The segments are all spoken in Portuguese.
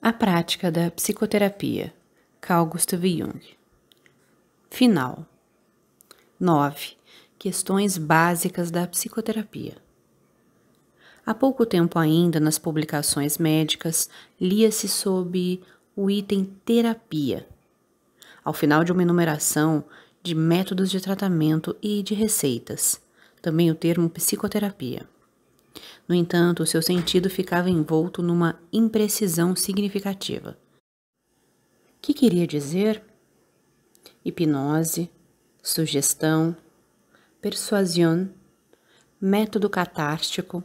A prática da psicoterapia, Carl Gustav Jung. Final. 9. Questões básicas da psicoterapia. Há pouco tempo ainda, nas publicações médicas, lia-se sobre o item terapia. Ao final de uma enumeração de métodos de tratamento e de receitas, também o termo psicoterapia. No entanto, seu sentido ficava envolto numa imprecisão significativa. O Que queria dizer? Hipnose, sugestão, persuasão, método catártico,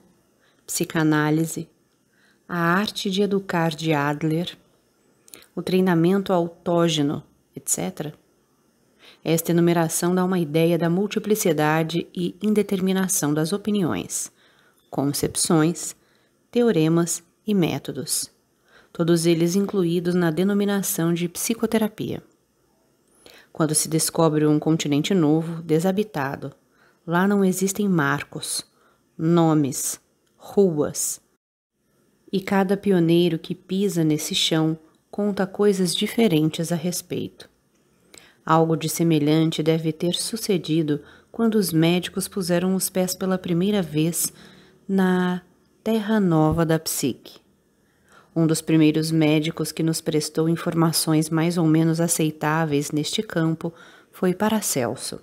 psicanálise, a arte de educar de Adler, o treinamento autógeno, etc. Esta enumeração dá uma ideia da multiplicidade e indeterminação das opiniões concepções, teoremas e métodos, todos eles incluídos na denominação de psicoterapia. Quando se descobre um continente novo, desabitado, lá não existem marcos, nomes, ruas. E cada pioneiro que pisa nesse chão conta coisas diferentes a respeito. Algo de semelhante deve ter sucedido quando os médicos puseram os pés pela primeira vez na Terra Nova da Psique. Um dos primeiros médicos que nos prestou informações mais ou menos aceitáveis neste campo foi Paracelso.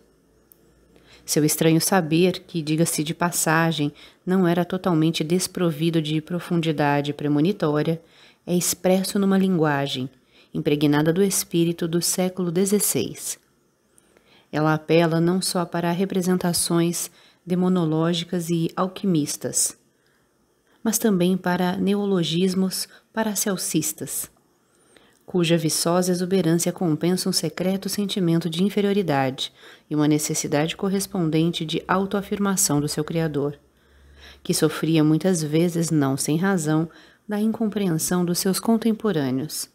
Seu estranho saber, que, diga-se de passagem, não era totalmente desprovido de profundidade premonitória, é expresso numa linguagem, impregnada do espírito do século XVI. Ela apela não só para representações demonológicas e alquimistas, mas também para neologismos paracelsistas, cuja viçosa exuberância compensa um secreto sentimento de inferioridade e uma necessidade correspondente de autoafirmação do seu criador, que sofria muitas vezes, não sem razão, da incompreensão dos seus contemporâneos.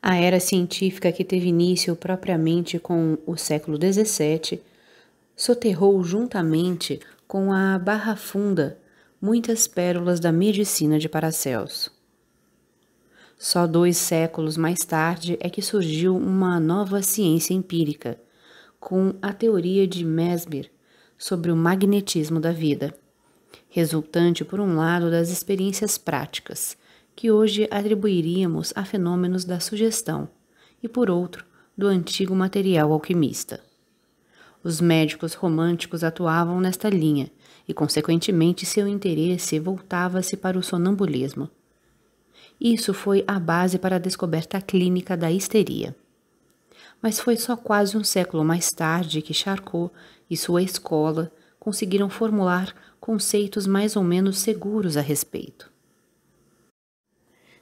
A era científica que teve início propriamente com o século XVII soterrou juntamente com a barra funda muitas pérolas da medicina de Paracelso. Só dois séculos mais tarde é que surgiu uma nova ciência empírica, com a teoria de Mesmer sobre o magnetismo da vida, resultante, por um lado, das experiências práticas, que hoje atribuiríamos a fenômenos da sugestão, e por outro, do antigo material alquimista. Os médicos românticos atuavam nesta linha, e consequentemente seu interesse voltava-se para o sonambulismo. Isso foi a base para a descoberta clínica da histeria. Mas foi só quase um século mais tarde que Charcot e sua escola conseguiram formular conceitos mais ou menos seguros a respeito.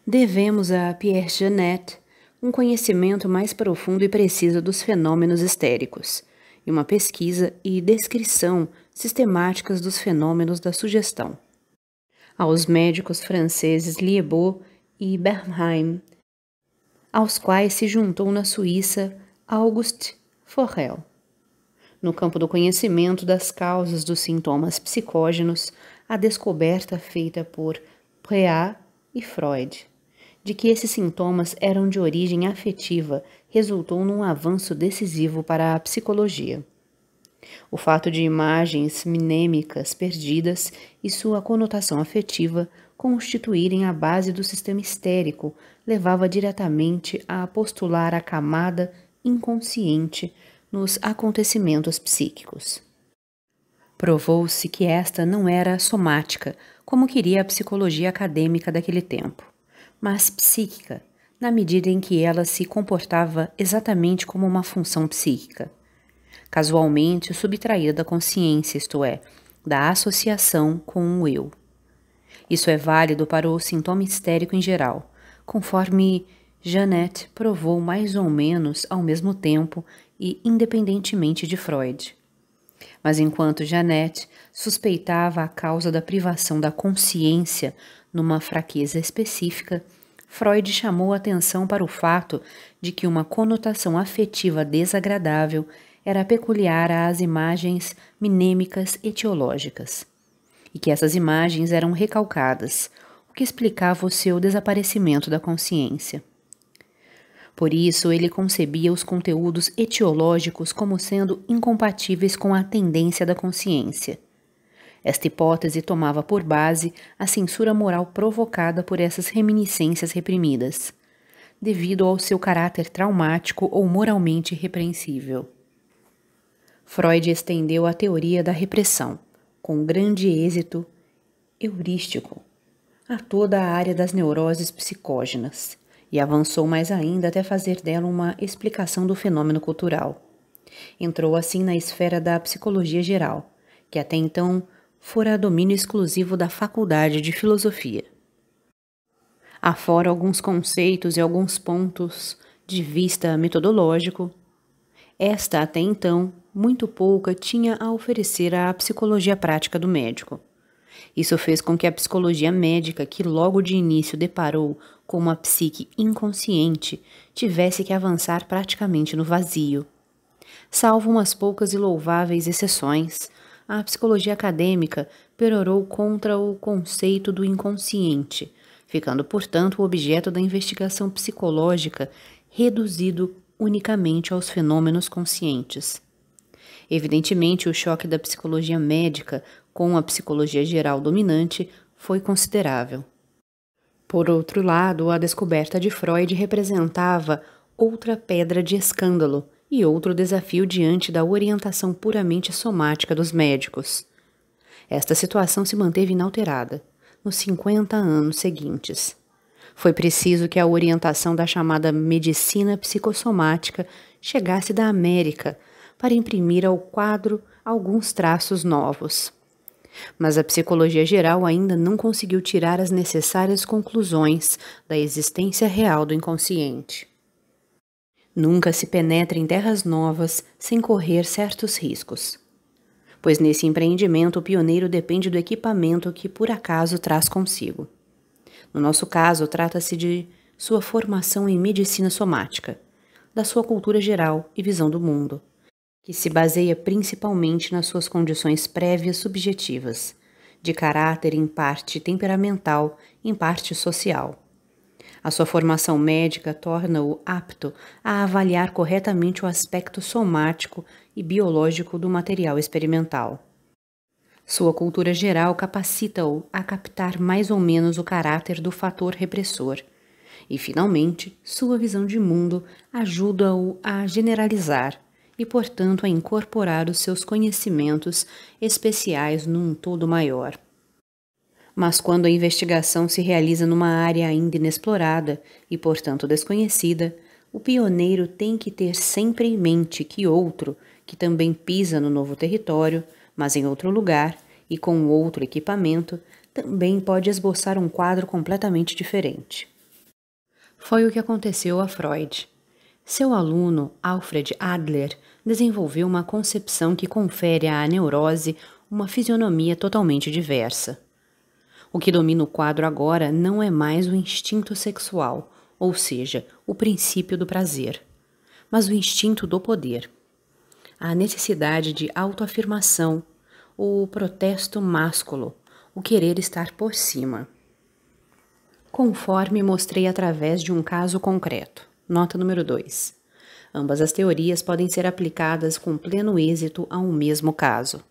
Devemos a Pierre Janet um conhecimento mais profundo e preciso dos fenômenos histéricos, e uma pesquisa e descrição sistemáticas dos fenômenos da sugestão. Aos médicos franceses Liebau e Bernheim, aos quais se juntou na Suíça Auguste Forel. No campo do conhecimento das causas dos sintomas psicógenos, a descoberta feita por Preat e Freud de que esses sintomas eram de origem afetiva resultou num avanço decisivo para a psicologia. O fato de imagens minêmicas perdidas e sua conotação afetiva constituírem a base do sistema histérico levava diretamente a postular a camada inconsciente nos acontecimentos psíquicos. Provou-se que esta não era somática, como queria a psicologia acadêmica daquele tempo, mas psíquica, na medida em que ela se comportava exatamente como uma função psíquica, casualmente subtraída da consciência, isto é, da associação com o eu. Isso é válido para o sintoma histérico em geral, conforme Janet provou mais ou menos ao mesmo tempo e independentemente de Freud. Mas enquanto Janet suspeitava a causa da privação da consciência numa fraqueza específica, Freud chamou atenção para o fato de que uma conotação afetiva desagradável era peculiar às imagens minêmicas etiológicas, e que essas imagens eram recalcadas, o que explicava o seu desaparecimento da consciência. Por isso, ele concebia os conteúdos etiológicos como sendo incompatíveis com a tendência da consciência esta hipótese tomava por base a censura moral provocada por essas reminiscências reprimidas, devido ao seu caráter traumático ou moralmente repreensível. Freud estendeu a teoria da repressão, com grande êxito heurístico, a toda a área das neuroses psicógenas e avançou mais ainda até fazer dela uma explicação do fenômeno cultural. Entrou assim na esfera da psicologia geral, que até então fora domínio exclusivo da Faculdade de Filosofia. Afora alguns conceitos e alguns pontos de vista metodológico, esta até então muito pouca tinha a oferecer à psicologia prática do médico. Isso fez com que a psicologia médica, que logo de início deparou com uma psique inconsciente, tivesse que avançar praticamente no vazio. Salvo umas poucas e louváveis exceções, a psicologia acadêmica perorou contra o conceito do inconsciente, ficando, portanto, o objeto da investigação psicológica reduzido unicamente aos fenômenos conscientes. Evidentemente, o choque da psicologia médica com a psicologia geral dominante foi considerável. Por outro lado, a descoberta de Freud representava outra pedra de escândalo e outro desafio diante da orientação puramente somática dos médicos. Esta situação se manteve inalterada nos 50 anos seguintes. Foi preciso que a orientação da chamada medicina psicossomática chegasse da América para imprimir ao quadro alguns traços novos. Mas a psicologia geral ainda não conseguiu tirar as necessárias conclusões da existência real do inconsciente. Nunca se penetra em terras novas sem correr certos riscos. Pois nesse empreendimento o pioneiro depende do equipamento que por acaso traz consigo. No nosso caso, trata-se de sua formação em medicina somática, da sua cultura geral e visão do mundo, que se baseia principalmente nas suas condições prévias subjetivas, de caráter em parte temperamental, em parte social. A sua formação médica torna-o apto a avaliar corretamente o aspecto somático e biológico do material experimental. Sua cultura geral capacita-o a captar mais ou menos o caráter do fator repressor. E, finalmente, sua visão de mundo ajuda-o a generalizar e, portanto, a incorporar os seus conhecimentos especiais num todo maior. Mas quando a investigação se realiza numa área ainda inexplorada e, portanto, desconhecida, o pioneiro tem que ter sempre em mente que outro, que também pisa no novo território, mas em outro lugar e com outro equipamento, também pode esboçar um quadro completamente diferente. Foi o que aconteceu a Freud. Seu aluno, Alfred Adler, desenvolveu uma concepção que confere à neurose uma fisionomia totalmente diversa. O que domina o quadro agora não é mais o instinto sexual, ou seja, o princípio do prazer, mas o instinto do poder. A necessidade de autoafirmação, o protesto másculo, o querer estar por cima. Conforme mostrei através de um caso concreto. Nota número 2. Ambas as teorias podem ser aplicadas com pleno êxito a um mesmo caso.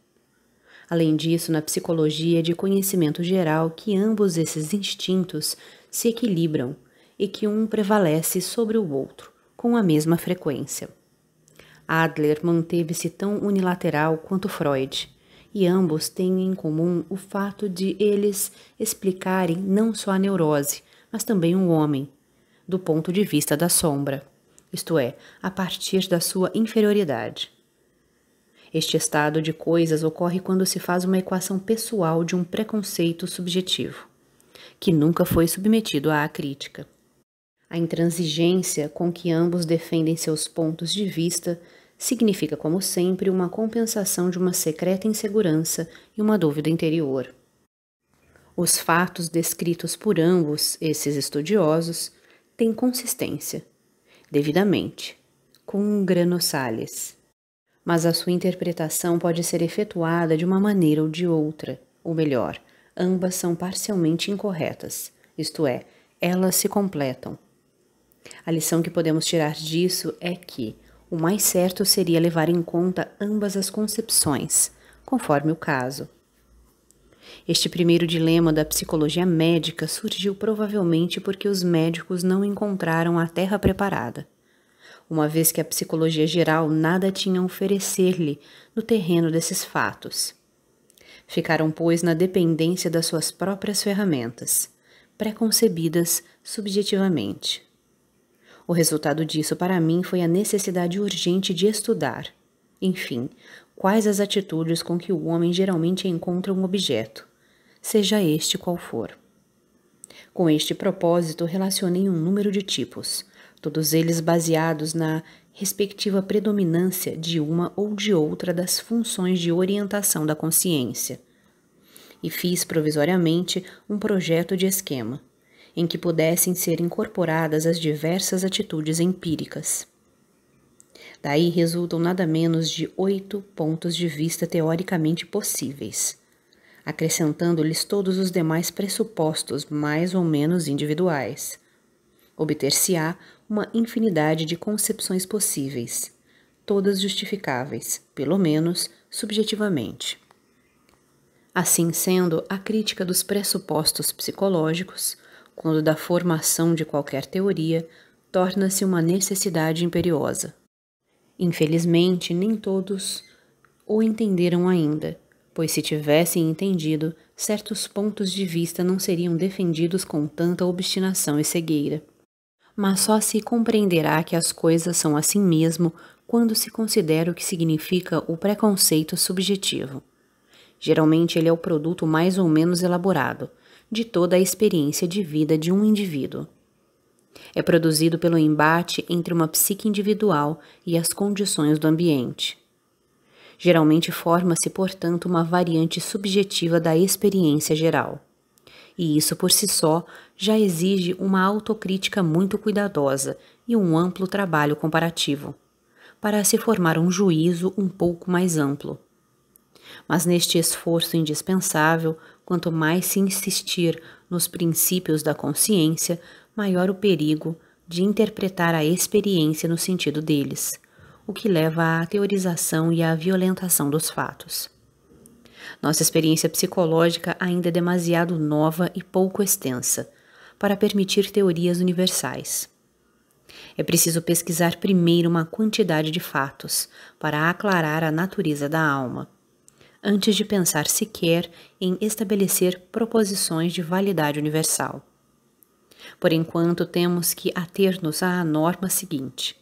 Além disso, na psicologia é de conhecimento geral que ambos esses instintos se equilibram e que um prevalece sobre o outro com a mesma frequência. Adler manteve-se tão unilateral quanto Freud, e ambos têm em comum o fato de eles explicarem não só a neurose, mas também o um homem, do ponto de vista da sombra, isto é, a partir da sua inferioridade. Este estado de coisas ocorre quando se faz uma equação pessoal de um preconceito subjetivo, que nunca foi submetido à crítica. A intransigência com que ambos defendem seus pontos de vista significa, como sempre, uma compensação de uma secreta insegurança e uma dúvida interior. Os fatos descritos por ambos esses estudiosos têm consistência, devidamente, com um granossales mas a sua interpretação pode ser efetuada de uma maneira ou de outra, ou melhor, ambas são parcialmente incorretas, isto é, elas se completam. A lição que podemos tirar disso é que o mais certo seria levar em conta ambas as concepções, conforme o caso. Este primeiro dilema da psicologia médica surgiu provavelmente porque os médicos não encontraram a terra preparada uma vez que a psicologia geral nada tinha a oferecer-lhe no terreno desses fatos. Ficaram, pois, na dependência das suas próprias ferramentas, preconcebidas subjetivamente. O resultado disso para mim foi a necessidade urgente de estudar, enfim, quais as atitudes com que o homem geralmente encontra um objeto, seja este qual for. Com este propósito, relacionei um número de tipos, todos eles baseados na respectiva predominância de uma ou de outra das funções de orientação da consciência. E fiz provisoriamente um projeto de esquema, em que pudessem ser incorporadas as diversas atitudes empíricas. Daí resultam nada menos de oito pontos de vista teoricamente possíveis, acrescentando-lhes todos os demais pressupostos mais ou menos individuais. Obter-se-á uma infinidade de concepções possíveis, todas justificáveis, pelo menos subjetivamente. Assim sendo, a crítica dos pressupostos psicológicos, quando da formação de qualquer teoria, torna-se uma necessidade imperiosa. Infelizmente, nem todos o entenderam ainda, pois se tivessem entendido, certos pontos de vista não seriam defendidos com tanta obstinação e cegueira mas só se compreenderá que as coisas são assim mesmo quando se considera o que significa o preconceito subjetivo. Geralmente ele é o produto mais ou menos elaborado de toda a experiência de vida de um indivíduo. É produzido pelo embate entre uma psique individual e as condições do ambiente. Geralmente forma-se, portanto, uma variante subjetiva da experiência geral e isso por si só já exige uma autocrítica muito cuidadosa e um amplo trabalho comparativo, para se formar um juízo um pouco mais amplo. Mas neste esforço indispensável, quanto mais se insistir nos princípios da consciência, maior o perigo de interpretar a experiência no sentido deles, o que leva à teorização e à violentação dos fatos. Nossa experiência psicológica ainda é demasiado nova e pouco extensa para permitir teorias universais. É preciso pesquisar primeiro uma quantidade de fatos para aclarar a natureza da alma, antes de pensar sequer em estabelecer proposições de validade universal. Por enquanto, temos que ater-nos à norma seguinte: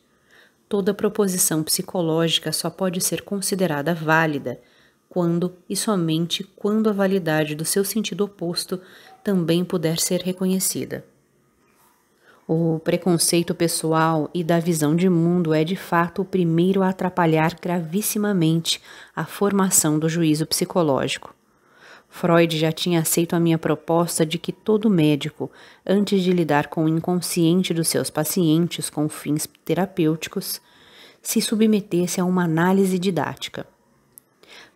toda proposição psicológica só pode ser considerada válida quando e somente quando a validade do seu sentido oposto também puder ser reconhecida. O preconceito pessoal e da visão de mundo é de fato o primeiro a atrapalhar gravissimamente a formação do juízo psicológico. Freud já tinha aceito a minha proposta de que todo médico, antes de lidar com o inconsciente dos seus pacientes com fins terapêuticos, se submetesse a uma análise didática.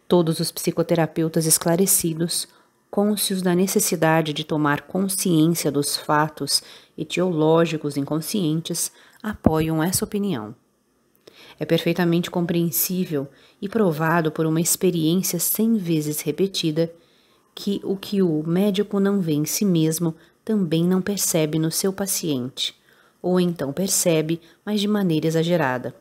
Todos os psicoterapeutas esclarecidos, cônscios da necessidade de tomar consciência dos fatos etiológicos inconscientes, apoiam essa opinião. É perfeitamente compreensível e provado por uma experiência cem vezes repetida que o que o médico não vê em si mesmo também não percebe no seu paciente, ou então percebe, mas de maneira exagerada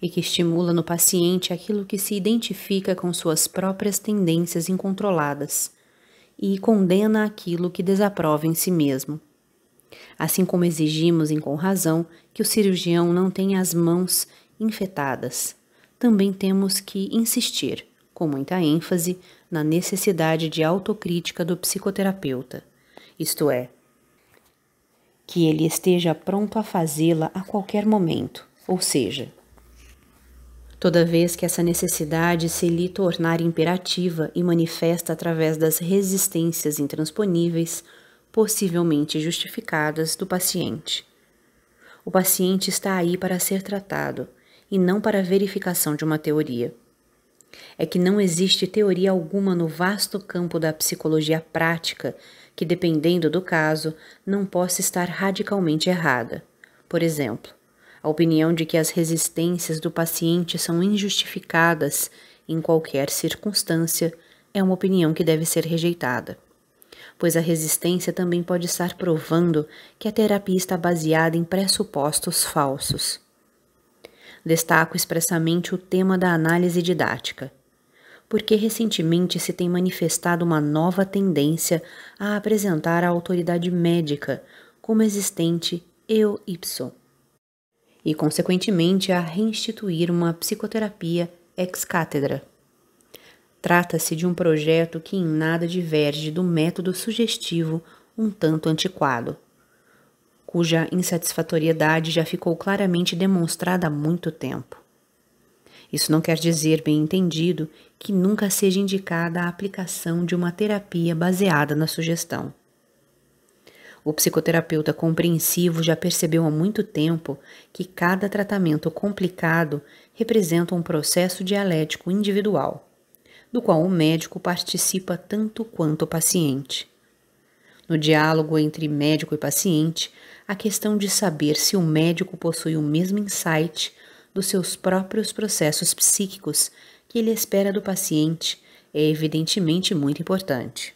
e que estimula no paciente aquilo que se identifica com suas próprias tendências incontroladas e condena aquilo que desaprova em si mesmo. Assim como exigimos, e com razão, que o cirurgião não tenha as mãos infetadas, também temos que insistir, com muita ênfase, na necessidade de autocrítica do psicoterapeuta, isto é, que ele esteja pronto a fazê-la a qualquer momento, ou seja, toda vez que essa necessidade se lhe tornar imperativa e manifesta através das resistências intransponíveis, possivelmente justificadas, do paciente. O paciente está aí para ser tratado e não para a verificação de uma teoria. É que não existe teoria alguma no vasto campo da psicologia prática que, dependendo do caso, não possa estar radicalmente errada. Por exemplo, a opinião de que as resistências do paciente são injustificadas em qualquer circunstância é uma opinião que deve ser rejeitada, pois a resistência também pode estar provando que a terapia está baseada em pressupostos falsos. Destaco expressamente o tema da análise didática, porque recentemente se tem manifestado uma nova tendência a apresentar a autoridade médica como existente eu ipso e, consequentemente, a reinstituir uma psicoterapia ex cátedra. Trata-se de um projeto que em nada diverge do método sugestivo um tanto antiquado, cuja insatisfatoriedade já ficou claramente demonstrada há muito tempo. Isso não quer dizer, bem entendido, que nunca seja indicada a aplicação de uma terapia baseada na sugestão. O psicoterapeuta compreensivo já percebeu há muito tempo que cada tratamento complicado representa um processo dialético individual, do qual o médico participa tanto quanto o paciente. No diálogo entre médico e paciente, a questão de saber se o médico possui o mesmo insight dos seus próprios processos psíquicos que ele espera do paciente é evidentemente muito importante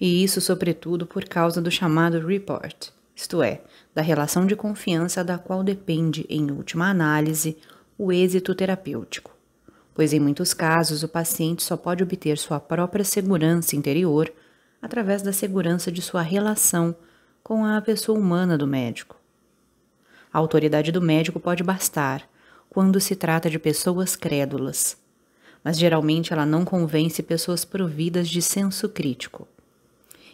e isso, sobretudo, por causa do chamado report, isto é, da relação de confiança da qual depende, em última análise, o êxito terapêutico, pois em muitos casos o paciente só pode obter sua própria segurança interior através da segurança de sua relação com a pessoa humana do médico. A autoridade do médico pode bastar quando se trata de pessoas crédulas, mas geralmente ela não convence pessoas providas de senso crítico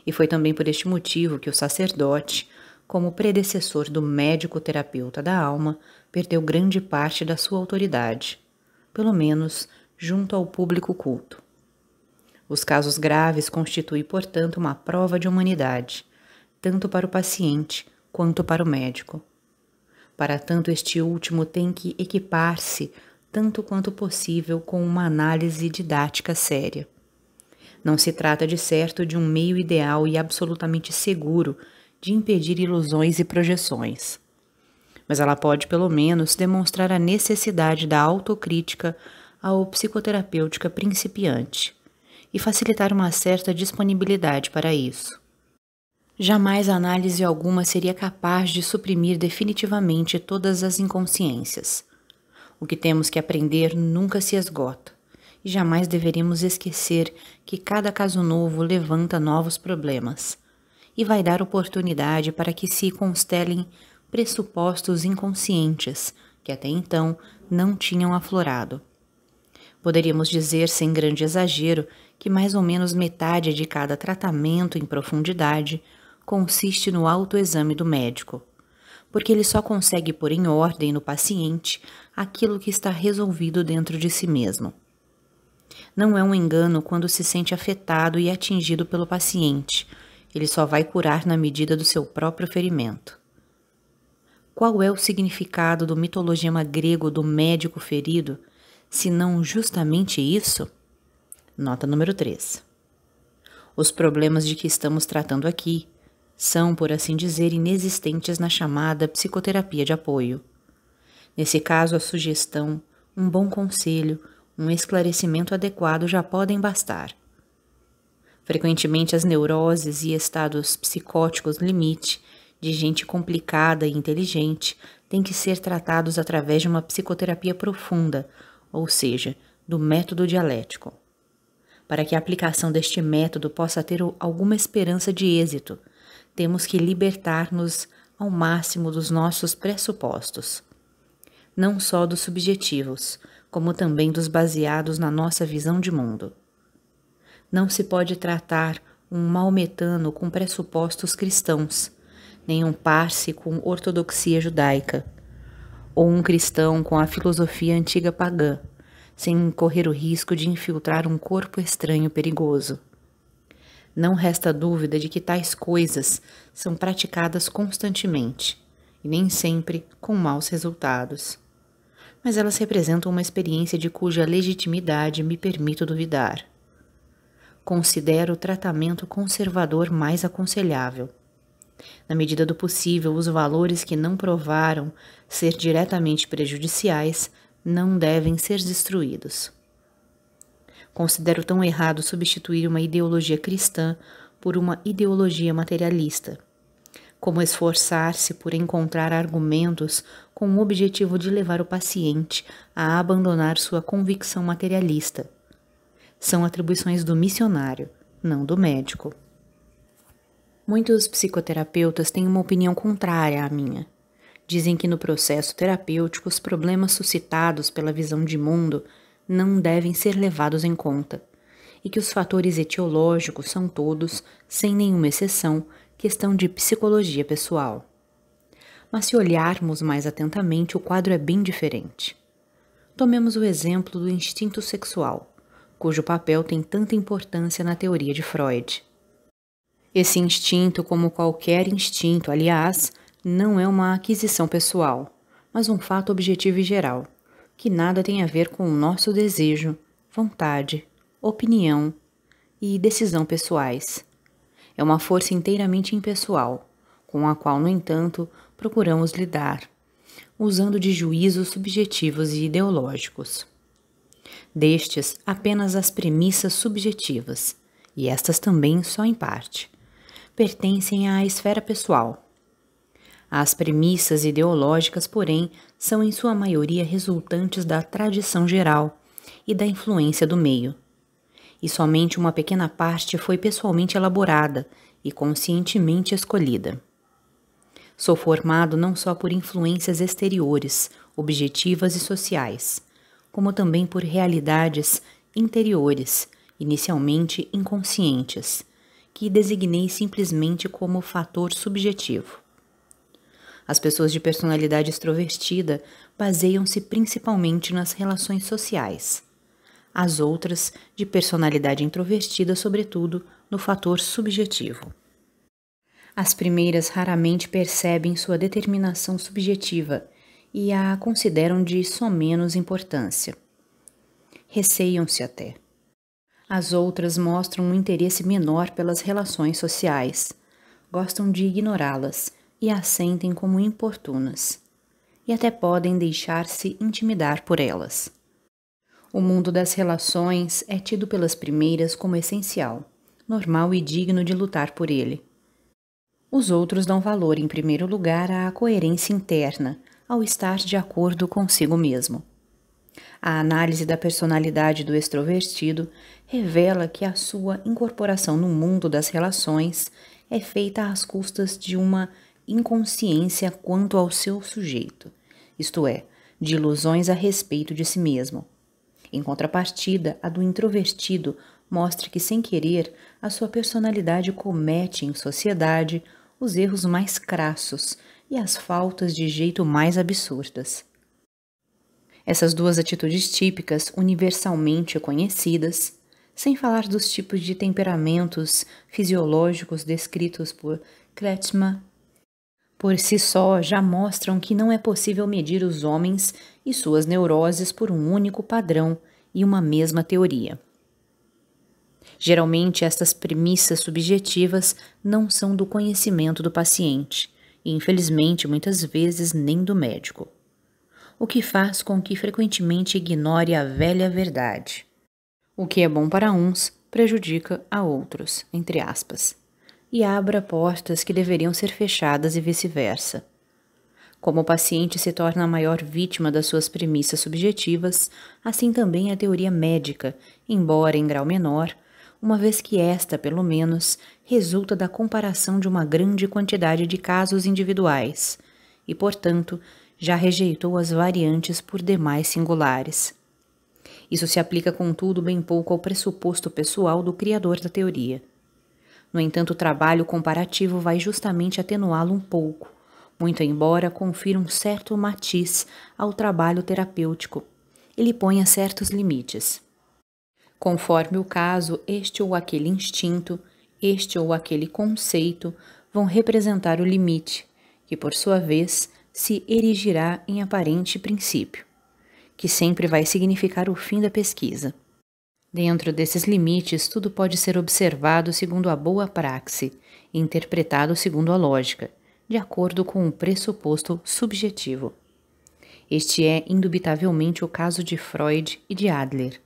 e foi também por este motivo que o sacerdote, como predecessor do médico terapeuta da alma, perdeu grande parte da sua autoridade, pelo menos junto ao público culto. Os casos graves constituem, portanto, uma prova de humanidade, tanto para o paciente quanto para o médico. Para tanto, este último tem que equipar-se, tanto quanto possível, com uma análise didática séria. Não se trata de certo de um meio ideal e absolutamente seguro de impedir ilusões e projeções. Mas ela pode, pelo menos, demonstrar a necessidade da autocrítica ao psicoterapêutica principiante e facilitar uma certa disponibilidade para isso. Jamais análise alguma seria capaz de suprimir definitivamente todas as inconsciências. O que temos que aprender nunca se esgota e jamais deveríamos esquecer que cada caso novo levanta novos problemas e vai dar oportunidade para que se constelem pressupostos inconscientes que até então não tinham aflorado. Poderíamos dizer, sem grande exagero, que mais ou menos metade de cada tratamento em profundidade consiste no autoexame do médico, porque ele só consegue pôr em ordem no paciente aquilo que está resolvido dentro de si mesmo não é um engano quando se sente afetado e atingido pelo paciente. Ele só vai curar na medida do seu próprio ferimento. Qual é o significado do mitologema grego do médico ferido, se não justamente isso? Nota número 3. Os problemas de que estamos tratando aqui são, por assim dizer, inexistentes na chamada psicoterapia de apoio. Nesse caso, a sugestão, um bom conselho, um esclarecimento adequado já podem bastar. Frequentemente, as neuroses e estados psicóticos limite de gente complicada e inteligente têm que ser tratados através de uma psicoterapia profunda, ou seja, do método dialético. Para que a aplicação deste método possa ter alguma esperança de êxito, temos que libertar-nos ao máximo dos nossos pressupostos, não só dos subjetivos, como também dos baseados na nossa visão de mundo. Não se pode tratar um maometano com pressupostos cristãos, nem um parce com ortodoxia judaica, ou um cristão com a filosofia antiga pagã, sem correr o risco de infiltrar um corpo estranho perigoso. Não resta dúvida de que tais coisas são praticadas constantemente, e nem sempre com maus resultados mas elas representam uma experiência de cuja legitimidade me permito duvidar. Considero o tratamento conservador mais aconselhável. Na medida do possível, os valores que não provaram ser diretamente prejudiciais não devem ser destruídos. Considero tão errado substituir uma ideologia cristã por uma ideologia materialista como esforçar-se por encontrar argumentos com o objetivo de levar o paciente a abandonar sua convicção materialista. São atribuições do missionário, não do médico. Muitos psicoterapeutas têm uma opinião contrária à minha. Dizem que no processo terapêutico os problemas suscitados pela visão de mundo não devem ser levados em conta e que os fatores etiológicos são todos, sem nenhuma exceção, questão de psicologia pessoal. Mas se olharmos mais atentamente, o quadro é bem diferente. Tomemos o exemplo do instinto sexual, cujo papel tem tanta importância na teoria de Freud. Esse instinto, como qualquer instinto, aliás, não é uma aquisição pessoal, mas um fato objetivo e geral, que nada tem a ver com o nosso desejo, vontade, opinião e decisão pessoais é uma força inteiramente impessoal, com a qual, no entanto, procuramos lidar, usando de juízos subjetivos e ideológicos. Destes, apenas as premissas subjetivas, e estas também só em parte, pertencem à esfera pessoal. As premissas ideológicas, porém, são em sua maioria resultantes da tradição geral e da influência do meio, e somente uma pequena parte foi pessoalmente elaborada e conscientemente escolhida. Sou formado não só por influências exteriores, objetivas e sociais, como também por realidades interiores, inicialmente inconscientes, que designei simplesmente como fator subjetivo. As pessoas de personalidade extrovertida baseiam-se principalmente nas relações sociais as outras, de personalidade introvertida, sobretudo no fator subjetivo. As primeiras raramente percebem sua determinação subjetiva e a consideram de só menos importância. Receiam-se até. As outras mostram um interesse menor pelas relações sociais, gostam de ignorá-las e as sentem como importunas, e até podem deixar-se intimidar por elas. O mundo das relações é tido pelas primeiras como essencial, normal e digno de lutar por ele. Os outros dão valor, em primeiro lugar, à coerência interna, ao estar de acordo consigo mesmo. A análise da personalidade do extrovertido revela que a sua incorporação no mundo das relações é feita às custas de uma inconsciência quanto ao seu sujeito, isto é, de ilusões a respeito de si mesmo em contrapartida, a do introvertido mostra que, sem querer, a sua personalidade comete em sociedade os erros mais crassos e as faltas de jeito mais absurdas. Essas duas atitudes típicas, universalmente conhecidas, sem falar dos tipos de temperamentos fisiológicos descritos por Kretschmer por si só já mostram que não é possível medir os homens e suas neuroses por um único padrão e uma mesma teoria. Geralmente, estas premissas subjetivas não são do conhecimento do paciente e, infelizmente, muitas vezes nem do médico, o que faz com que frequentemente ignore a velha verdade. O que é bom para uns prejudica a outros, entre aspas e abra portas que deveriam ser fechadas e vice-versa. Como o paciente se torna a maior vítima das suas premissas subjetivas, assim também a teoria médica, embora em grau menor, uma vez que esta, pelo menos, resulta da comparação de uma grande quantidade de casos individuais e, portanto, já rejeitou as variantes por demais singulares. Isso se aplica, contudo, bem pouco ao pressuposto pessoal do criador da teoria. No entanto, o trabalho comparativo vai justamente atenuá-lo um pouco, muito embora confira um certo matiz ao trabalho terapêutico. Ele ponha certos limites. Conforme o caso, este ou aquele instinto, este ou aquele conceito vão representar o limite, que por sua vez se erigirá em aparente princípio, que sempre vai significar o fim da pesquisa. Dentro desses limites, tudo pode ser observado segundo a boa praxe, interpretado segundo a lógica, de acordo com um pressuposto subjetivo. Este é indubitavelmente o caso de Freud e de Adler.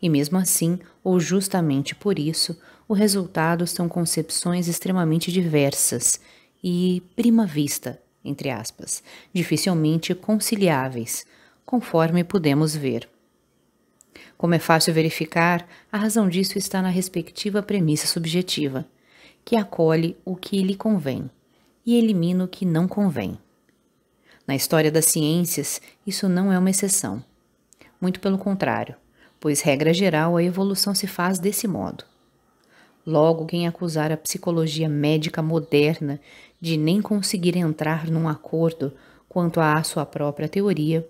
E mesmo assim, ou justamente por isso, o resultado são concepções extremamente diversas e prima vista, entre aspas, dificilmente conciliáveis, conforme podemos ver. Como é fácil verificar, a razão disso está na respectiva premissa subjetiva, que acolhe o que lhe convém e elimina o que não convém. Na história das ciências, isso não é uma exceção. Muito pelo contrário, pois, regra geral, a evolução se faz desse modo. Logo, quem acusar a psicologia médica moderna de nem conseguir entrar num acordo quanto à sua própria teoria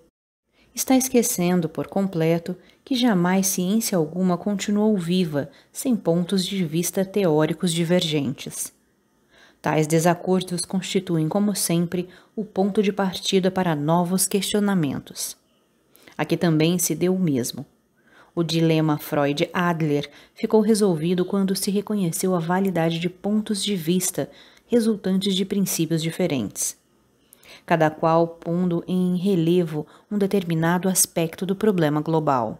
está esquecendo por completo que jamais ciência alguma continuou viva sem pontos de vista teóricos divergentes. Tais desacordos constituem, como sempre, o ponto de partida para novos questionamentos. Aqui também se deu o mesmo. O dilema Freud-Adler ficou resolvido quando se reconheceu a validade de pontos de vista resultantes de princípios diferentes cada qual pondo em relevo um determinado aspecto do problema global.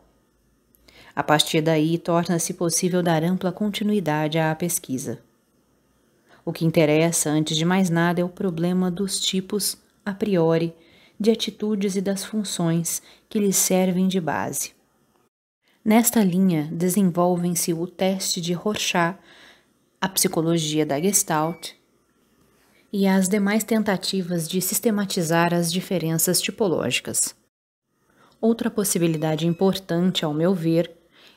A partir daí, torna-se possível dar ampla continuidade à pesquisa. O que interessa, antes de mais nada, é o problema dos tipos, a priori, de atitudes e das funções que lhes servem de base. Nesta linha, desenvolvem-se o teste de Rorschach, a psicologia da Gestalt e as demais tentativas de sistematizar as diferenças tipológicas. Outra possibilidade importante, ao meu ver,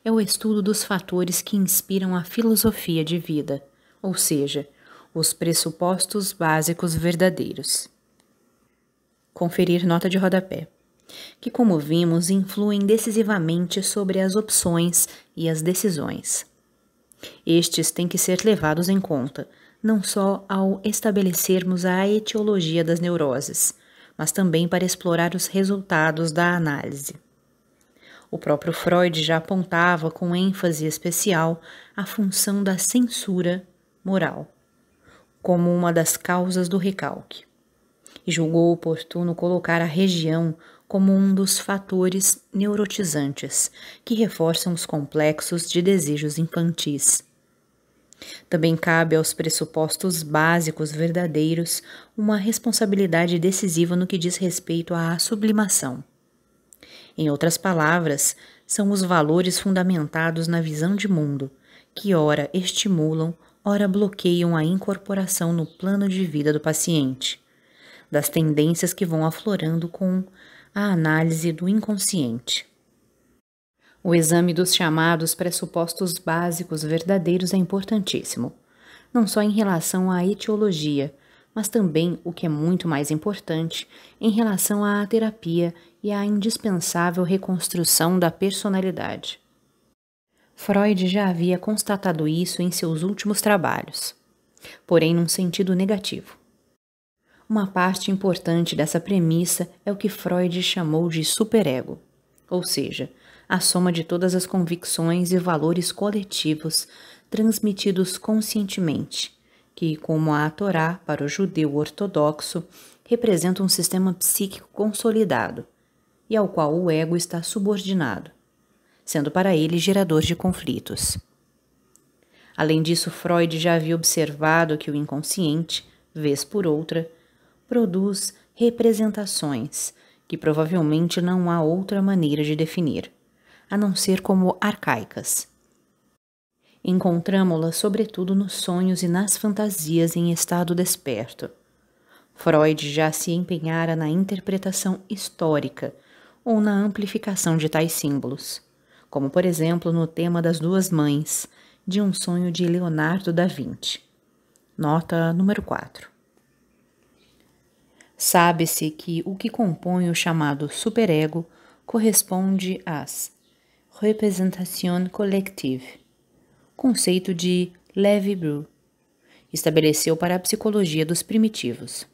é o estudo dos fatores que inspiram a filosofia de vida, ou seja, os pressupostos básicos verdadeiros. Conferir nota de rodapé, que, como vimos, influem decisivamente sobre as opções e as decisões. Estes têm que ser levados em conta, não só ao estabelecermos a etiologia das neuroses, mas também para explorar os resultados da análise. O próprio Freud já apontava com ênfase especial a função da censura moral como uma das causas do recalque, e julgou oportuno colocar a região como um dos fatores neurotizantes que reforçam os complexos de desejos infantis, também cabe aos pressupostos básicos verdadeiros uma responsabilidade decisiva no que diz respeito à sublimação. Em outras palavras, são os valores fundamentados na visão de mundo, que ora estimulam, ora bloqueiam a incorporação no plano de vida do paciente, das tendências que vão aflorando com a análise do inconsciente. O exame dos chamados pressupostos básicos verdadeiros é importantíssimo, não só em relação à etiologia, mas também, o que é muito mais importante, em relação à terapia e à indispensável reconstrução da personalidade. Freud já havia constatado isso em seus últimos trabalhos, porém num sentido negativo. Uma parte importante dessa premissa é o que Freud chamou de superego, ou seja, a soma de todas as convicções e valores coletivos transmitidos conscientemente, que, como a Torá para o judeu ortodoxo, representa um sistema psíquico consolidado e ao qual o ego está subordinado, sendo para ele gerador de conflitos. Além disso, Freud já havia observado que o inconsciente, vez por outra, produz representações que provavelmente não há outra maneira de definir a não ser como arcaicas. encontramo las sobretudo nos sonhos e nas fantasias em estado desperto. Freud já se empenhara na interpretação histórica ou na amplificação de tais símbolos, como por exemplo no tema das duas mães, de um sonho de Leonardo da Vinci. Nota número 4. Sabe-se que o que compõe o chamado superego corresponde às Representation Collective, conceito de Levi-Brew, estabeleceu para a psicologia dos primitivos.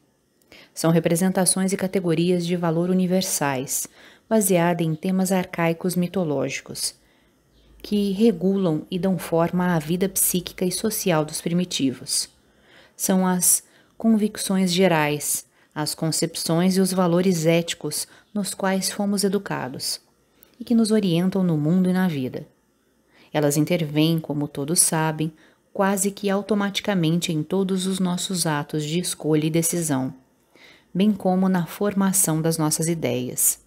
São representações e categorias de valor universais, baseada em temas arcaicos mitológicos, que regulam e dão forma à vida psíquica e social dos primitivos. São as convicções gerais, as concepções e os valores éticos nos quais fomos educados e que nos orientam no mundo e na vida. Elas intervêm, como todos sabem, quase que automaticamente em todos os nossos atos de escolha e decisão, bem como na formação das nossas ideias.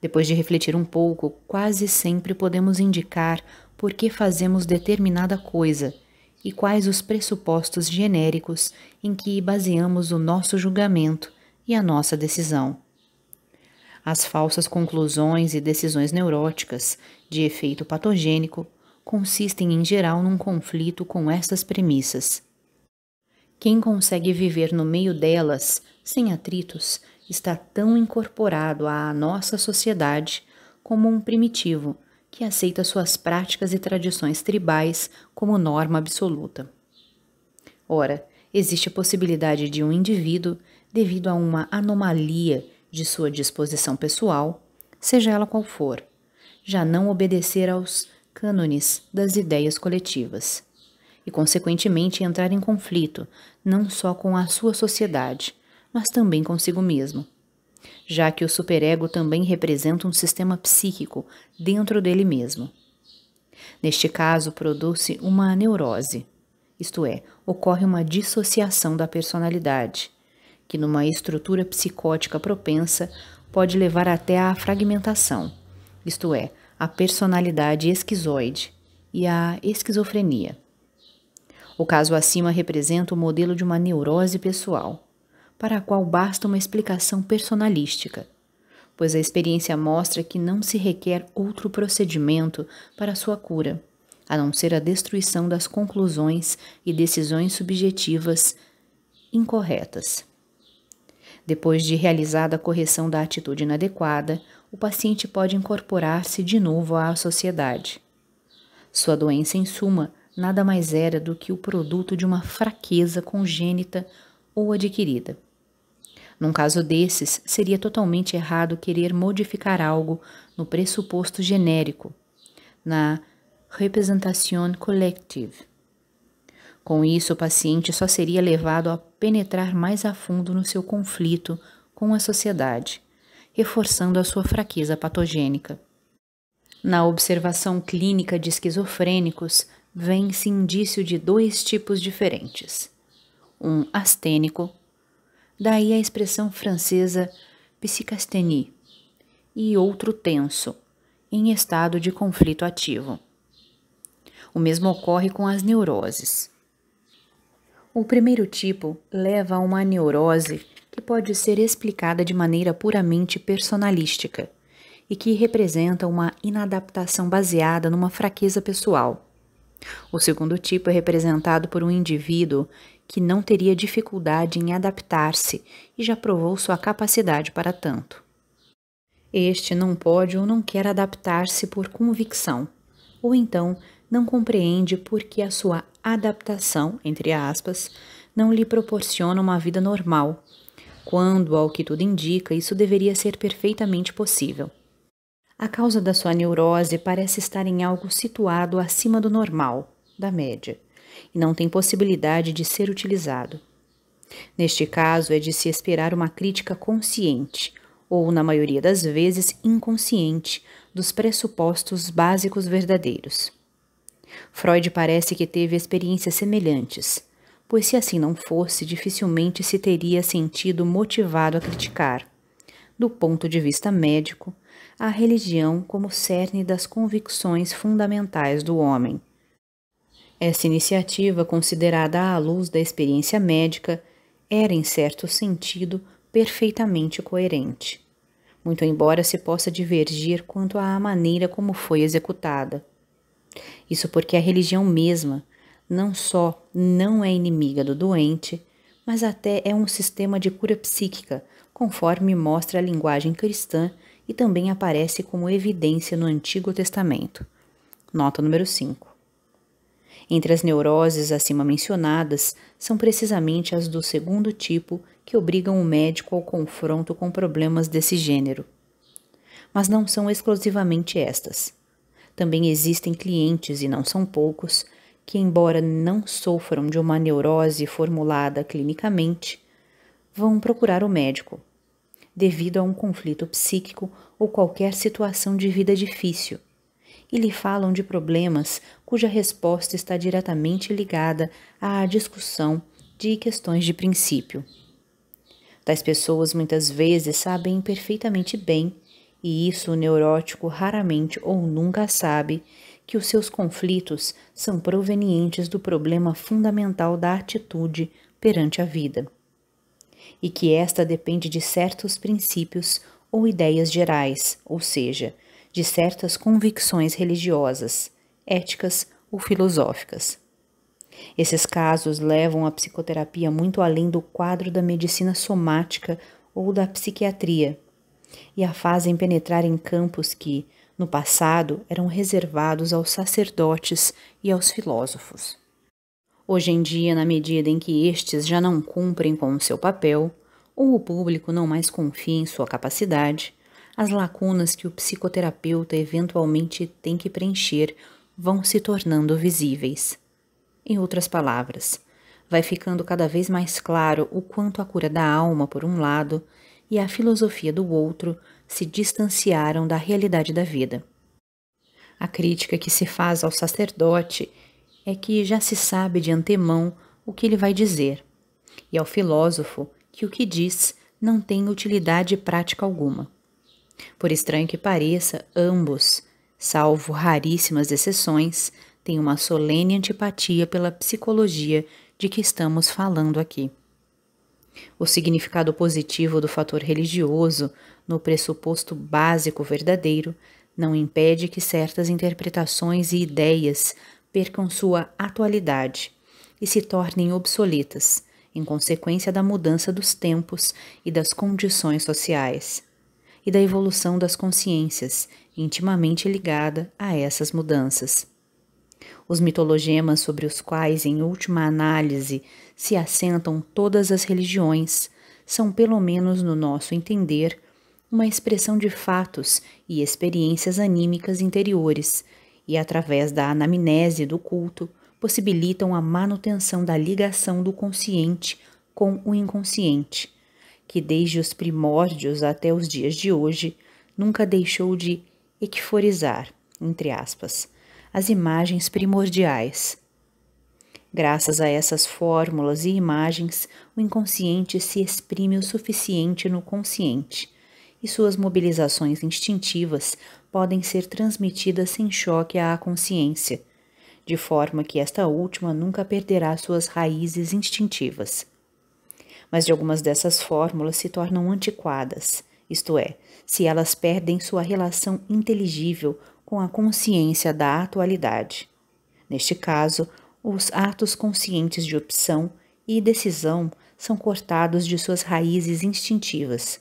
Depois de refletir um pouco, quase sempre podemos indicar por que fazemos determinada coisa e quais os pressupostos genéricos em que baseamos o nosso julgamento e a nossa decisão as falsas conclusões e decisões neuróticas de efeito patogênico consistem em geral num conflito com estas premissas. Quem consegue viver no meio delas, sem atritos, está tão incorporado à nossa sociedade como um primitivo que aceita suas práticas e tradições tribais como norma absoluta. Ora, existe a possibilidade de um indivíduo, devido a uma anomalia de sua disposição pessoal, seja ela qual for, já não obedecer aos cânones das ideias coletivas e, consequentemente, entrar em conflito não só com a sua sociedade, mas também consigo mesmo, já que o superego também representa um sistema psíquico dentro dele mesmo. Neste caso, produz-se uma neurose, isto é, ocorre uma dissociação da personalidade que numa estrutura psicótica propensa pode levar até à fragmentação, isto é, à personalidade esquizoide e à esquizofrenia. O caso acima representa o modelo de uma neurose pessoal, para a qual basta uma explicação personalística, pois a experiência mostra que não se requer outro procedimento para sua cura, a não ser a destruição das conclusões e decisões subjetivas incorretas. Depois de realizada a correção da atitude inadequada, o paciente pode incorporar-se de novo à sociedade. Sua doença, em suma, nada mais era do que o produto de uma fraqueza congênita ou adquirida. Num caso desses, seria totalmente errado querer modificar algo no pressuposto genérico, na representation collective. Com isso, o paciente só seria levado a penetrar mais a fundo no seu conflito com a sociedade, reforçando a sua fraqueza patogênica. Na observação clínica de esquizofrênicos, vem-se indício de dois tipos diferentes. Um astênico, daí a expressão francesa psicastenie, e outro tenso, em estado de conflito ativo. O mesmo ocorre com as neuroses. O primeiro tipo leva a uma neurose que pode ser explicada de maneira puramente personalística e que representa uma inadaptação baseada numa fraqueza pessoal. O segundo tipo é representado por um indivíduo que não teria dificuldade em adaptar-se e já provou sua capacidade para tanto. Este não pode ou não quer adaptar-se por convicção, ou então não compreende por que a sua adaptação, entre aspas, não lhe proporciona uma vida normal, quando, ao que tudo indica, isso deveria ser perfeitamente possível. A causa da sua neurose parece estar em algo situado acima do normal, da média, e não tem possibilidade de ser utilizado. Neste caso, é de se esperar uma crítica consciente, ou, na maioria das vezes, inconsciente, dos pressupostos básicos verdadeiros. Freud parece que teve experiências semelhantes, pois se assim não fosse, dificilmente se teria sentido motivado a criticar, do ponto de vista médico, a religião como cerne das convicções fundamentais do homem. Essa iniciativa, considerada à luz da experiência médica, era, em certo sentido, perfeitamente coerente, muito embora se possa divergir quanto à maneira como foi executada. Isso porque a religião mesma não só não é inimiga do doente, mas até é um sistema de cura psíquica, conforme mostra a linguagem cristã e também aparece como evidência no Antigo Testamento. Nota número 5. Entre as neuroses acima mencionadas, são precisamente as do segundo tipo que obrigam o médico ao confronto com problemas desse gênero. Mas não são exclusivamente estas também existem clientes, e não são poucos, que, embora não sofram de uma neurose formulada clinicamente, vão procurar o médico, devido a um conflito psíquico ou qualquer situação de vida difícil, e lhe falam de problemas cuja resposta está diretamente ligada à discussão de questões de princípio. Tais pessoas muitas vezes sabem perfeitamente bem e isso o neurótico raramente ou nunca sabe que os seus conflitos são provenientes do problema fundamental da atitude perante a vida, e que esta depende de certos princípios ou ideias gerais, ou seja, de certas convicções religiosas, éticas ou filosóficas. Esses casos levam a psicoterapia muito além do quadro da medicina somática ou da psiquiatria e a fazem penetrar em campos que, no passado, eram reservados aos sacerdotes e aos filósofos. Hoje em dia, na medida em que estes já não cumprem com o seu papel, ou o público não mais confia em sua capacidade, as lacunas que o psicoterapeuta eventualmente tem que preencher vão se tornando visíveis. Em outras palavras, vai ficando cada vez mais claro o quanto a cura da alma, por um lado, e a filosofia do outro se distanciaram da realidade da vida. A crítica que se faz ao sacerdote é que já se sabe de antemão o que ele vai dizer, e ao filósofo que o que diz não tem utilidade prática alguma. Por estranho que pareça, ambos, salvo raríssimas exceções, têm uma solene antipatia pela psicologia de que estamos falando aqui. O significado positivo do fator religioso, no pressuposto básico verdadeiro, não impede que certas interpretações e ideias percam sua atualidade e se tornem obsoletas, em consequência da mudança dos tempos e das condições sociais, e da evolução das consciências, intimamente ligada a essas mudanças os mitologemas sobre os quais, em última análise, se assentam todas as religiões, são, pelo menos no nosso entender, uma expressão de fatos e experiências anímicas interiores, e através da anamnese do culto, possibilitam a manutenção da ligação do consciente com o inconsciente, que desde os primórdios até os dias de hoje nunca deixou de equiforizar, entre aspas, as imagens primordiais. Graças a essas fórmulas e imagens, o inconsciente se exprime o suficiente no consciente, e suas mobilizações instintivas podem ser transmitidas sem choque à consciência, de forma que esta última nunca perderá suas raízes instintivas. Mas de algumas dessas fórmulas se tornam antiquadas, isto é, se elas perdem sua relação inteligível com a consciência da atualidade. Neste caso, os atos conscientes de opção e decisão são cortados de suas raízes instintivas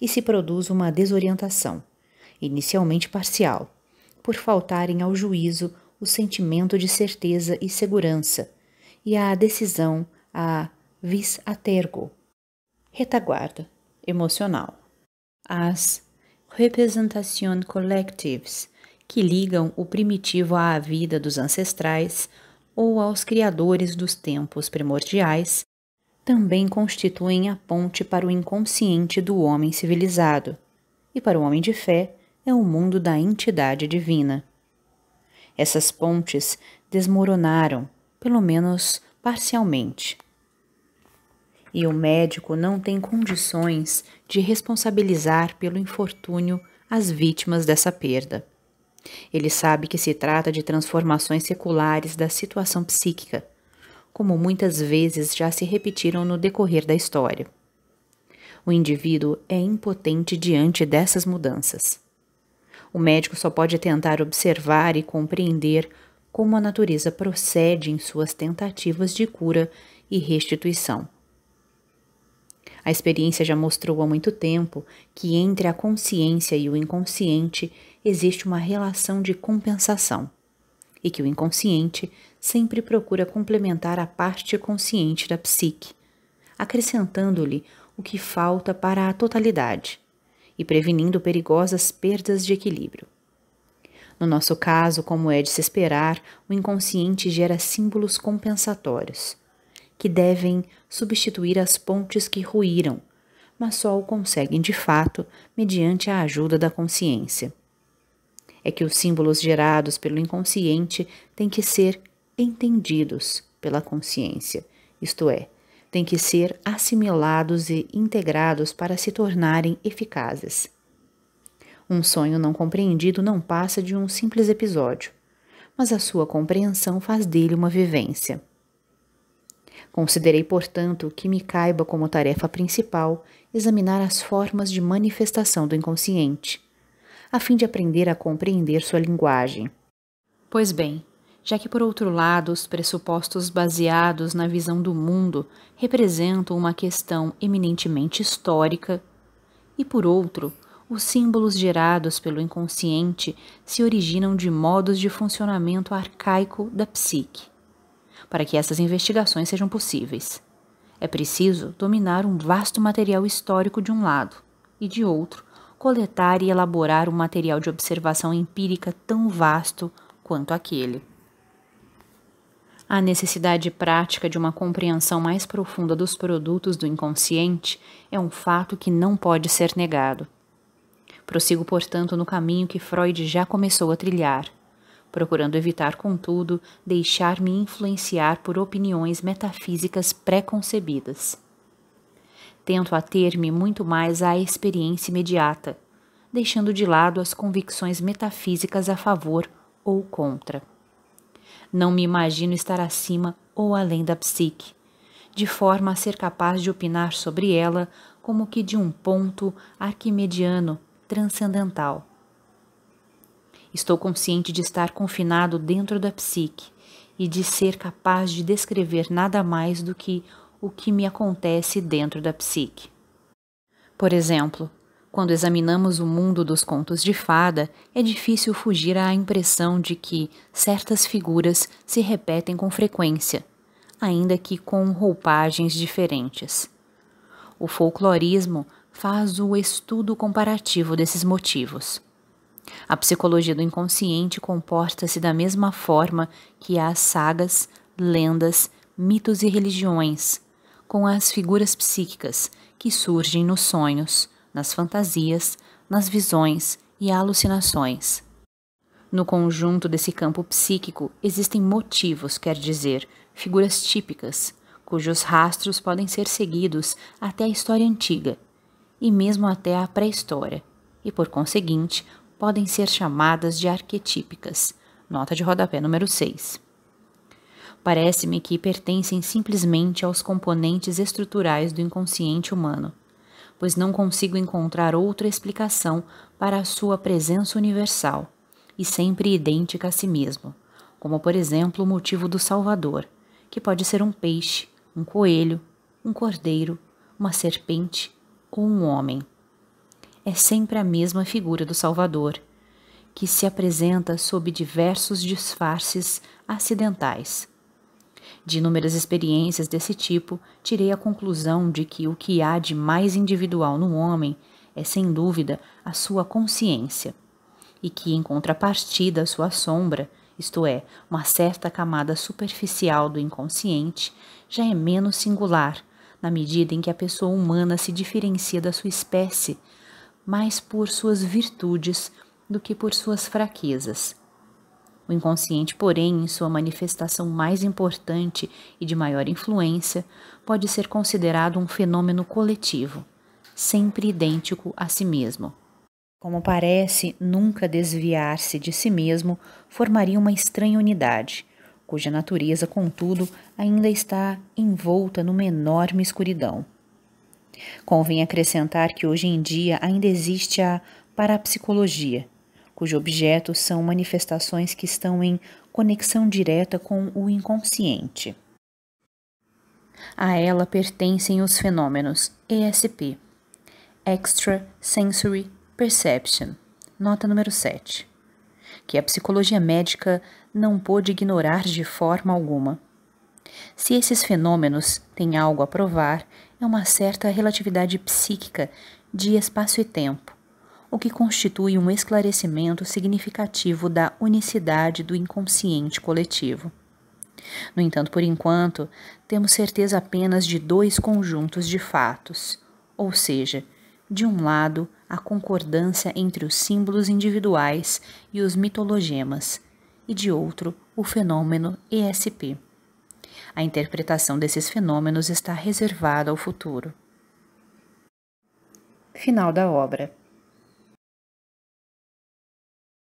e se produz uma desorientação, inicialmente parcial, por faltarem ao juízo o sentimento de certeza e segurança e à decisão a vis a tergo, retaguarda emocional. As representações collectives que ligam o primitivo à vida dos ancestrais ou aos criadores dos tempos primordiais, também constituem a ponte para o inconsciente do homem civilizado, e para o homem de fé é o mundo da entidade divina. Essas pontes desmoronaram, pelo menos parcialmente. E o médico não tem condições de responsabilizar pelo infortúnio as vítimas dessa perda. Ele sabe que se trata de transformações seculares da situação psíquica, como muitas vezes já se repetiram no decorrer da história. O indivíduo é impotente diante dessas mudanças. O médico só pode tentar observar e compreender como a natureza procede em suas tentativas de cura e restituição. A experiência já mostrou há muito tempo que entre a consciência e o inconsciente existe uma relação de compensação e que o inconsciente sempre procura complementar a parte consciente da psique, acrescentando-lhe o que falta para a totalidade e prevenindo perigosas perdas de equilíbrio. No nosso caso, como é de se esperar, o inconsciente gera símbolos compensatórios, que devem substituir as pontes que ruíram, mas só o conseguem de fato mediante a ajuda da consciência é que os símbolos gerados pelo inconsciente têm que ser entendidos pela consciência, isto é, têm que ser assimilados e integrados para se tornarem eficazes. Um sonho não compreendido não passa de um simples episódio, mas a sua compreensão faz dele uma vivência. Considerei, portanto, que me caiba como tarefa principal examinar as formas de manifestação do inconsciente a fim de aprender a compreender sua linguagem. Pois bem, já que por outro lado os pressupostos baseados na visão do mundo representam uma questão eminentemente histórica, e por outro, os símbolos gerados pelo inconsciente se originam de modos de funcionamento arcaico da psique. Para que essas investigações sejam possíveis, é preciso dominar um vasto material histórico de um lado e de outro coletar e elaborar um material de observação empírica tão vasto quanto aquele. A necessidade prática de uma compreensão mais profunda dos produtos do inconsciente é um fato que não pode ser negado. Prossigo, portanto, no caminho que Freud já começou a trilhar, procurando evitar, contudo, deixar-me influenciar por opiniões metafísicas pré-concebidas tento ater-me muito mais à experiência imediata, deixando de lado as convicções metafísicas a favor ou contra. Não me imagino estar acima ou além da psique, de forma a ser capaz de opinar sobre ela como que de um ponto arquimediano transcendental. Estou consciente de estar confinado dentro da psique e de ser capaz de descrever nada mais do que o que me acontece dentro da psique. Por exemplo, quando examinamos o mundo dos contos de fada, é difícil fugir à impressão de que certas figuras se repetem com frequência, ainda que com roupagens diferentes. O folclorismo faz o estudo comparativo desses motivos. A psicologia do inconsciente comporta-se da mesma forma que as sagas, lendas, mitos e religiões, com as figuras psíquicas que surgem nos sonhos, nas fantasias, nas visões e alucinações. No conjunto desse campo psíquico existem motivos, quer dizer, figuras típicas, cujos rastros podem ser seguidos até a história antiga e mesmo até a pré-história, e por conseguinte podem ser chamadas de arquetípicas. Nota de rodapé número 6. Parece-me que pertencem simplesmente aos componentes estruturais do inconsciente humano, pois não consigo encontrar outra explicação para a sua presença universal e sempre idêntica a si mesmo, como por exemplo o motivo do Salvador, que pode ser um peixe, um coelho, um cordeiro, uma serpente ou um homem. É sempre a mesma figura do Salvador, que se apresenta sob diversos disfarces acidentais de inúmeras experiências desse tipo, tirei a conclusão de que o que há de mais individual no homem é, sem dúvida, a sua consciência, e que, em contrapartida, a sua sombra, isto é, uma certa camada superficial do inconsciente, já é menos singular, na medida em que a pessoa humana se diferencia da sua espécie, mais por suas virtudes do que por suas fraquezas inconsciente, porém, em sua manifestação mais importante e de maior influência, pode ser considerado um fenômeno coletivo, sempre idêntico a si mesmo. Como parece nunca desviar-se de si mesmo, formaria uma estranha unidade, cuja natureza, contudo, ainda está envolta numa enorme escuridão. Convém acrescentar que hoje em dia ainda existe a parapsicologia, cujo objeto são manifestações que estão em conexão direta com o inconsciente. A ela pertencem os fenômenos ESP, Extra Sensory Perception, nota número 7, que a psicologia médica não pôde ignorar de forma alguma. Se esses fenômenos têm algo a provar, é uma certa relatividade psíquica de espaço e tempo, o que constitui um esclarecimento significativo da unicidade do inconsciente coletivo. No entanto, por enquanto, temos certeza apenas de dois conjuntos de fatos, ou seja, de um lado, a concordância entre os símbolos individuais e os mitologemas, e de outro, o fenômeno ESP. A interpretação desses fenômenos está reservada ao futuro. Final da obra.